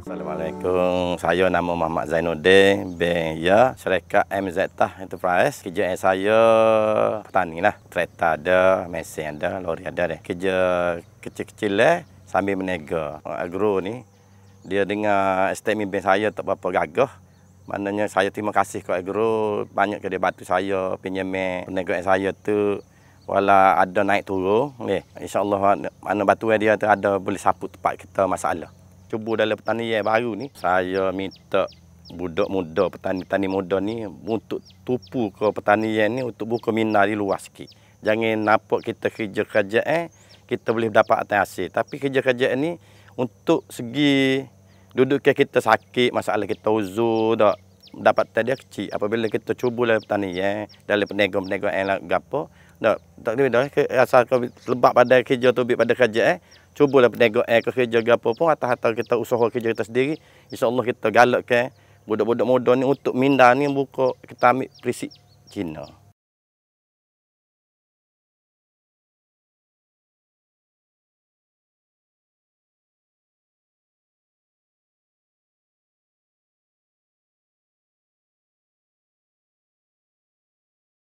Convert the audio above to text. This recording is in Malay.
Assalamualaikum. Saya nama Muhammad Zainuddin bin Ya, syarikat MZ Tah Enterprise. Kerja saya petani lah. Kereta ada, mesin ada, lori ada deh. Kerja kecil-kecil eh, sambil menega. Agro ni dia dengar estate bin saya tak berapa gagah. Maknanya saya terima kasih kepada guru banyak kedai batu saya, pinjam penegak saya tu wala ada naik turun ni. Insya-Allah mana batu dia tu ada boleh sapu tempat kita masalah. Cuba dalam petani yang baru ni, saya minta budak muda petani-petani muda ni untuk tupu ke petani yang ni untuk buka minat di luar sikit. Jangan nampak kita kerja-kerja eh kita boleh dapat atas hasil. Tapi kerja-kerja ni untuk segi duduk ke kita sakit masalah kita uzur dak dapat tadi kecil apabila kita cubalah petani ya eh, dalam peniaga-peniaga yang lah, gapo dak tak dia dah Asal kau lebak pada kerja tu bib pada kerja eh cuba cubalah peniaga eh kerja gapo pun atas-atas kita usaha kerja kita sendiri insyaallah kita galak galakkan eh. budak-budak muda ni untuk minda ni buka kita ambil prinsip Cina.